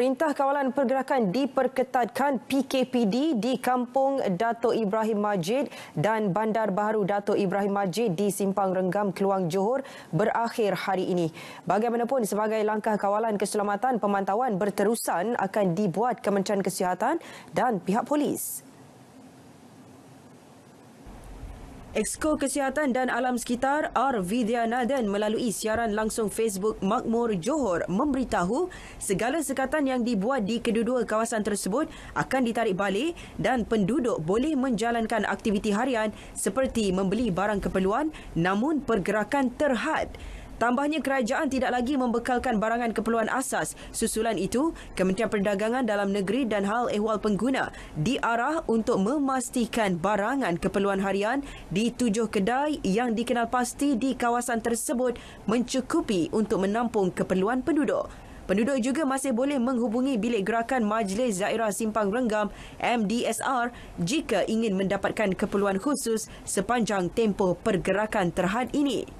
Perintah Kawalan Pergerakan diperketatkan PKPD di Kampung Dato' Ibrahim Majid dan Bandar Baharu Dato' Ibrahim Majid di Simpang Renggam Keluang Johor berakhir hari ini. Bagaimanapun sebagai langkah kawalan keselamatan pemantauan berterusan akan dibuat Kementerian Kesihatan dan pihak polis. Exco Kesihatan dan Alam Sekitar R. Vidya Naden melalui siaran langsung Facebook Makmur Johor memberitahu segala sekatan yang dibuat di kedua-dua kawasan tersebut akan ditarik balik dan penduduk boleh menjalankan aktiviti harian seperti membeli barang keperluan namun pergerakan terhad. Tambahnya kerajaan tidak lagi membekalkan barangan keperluan asas. Susulan itu, Kementerian Perdagangan Dalam Negeri dan Hal Ehwal Pengguna diarah untuk memastikan barangan keperluan harian di tujuh kedai yang dikenal pasti di kawasan tersebut mencukupi untuk menampung keperluan penduduk. Penduduk juga masih boleh menghubungi Bilik Gerakan Majlis Zairah Simpang Renggam MDSR jika ingin mendapatkan keperluan khusus sepanjang tempoh pergerakan terhad ini.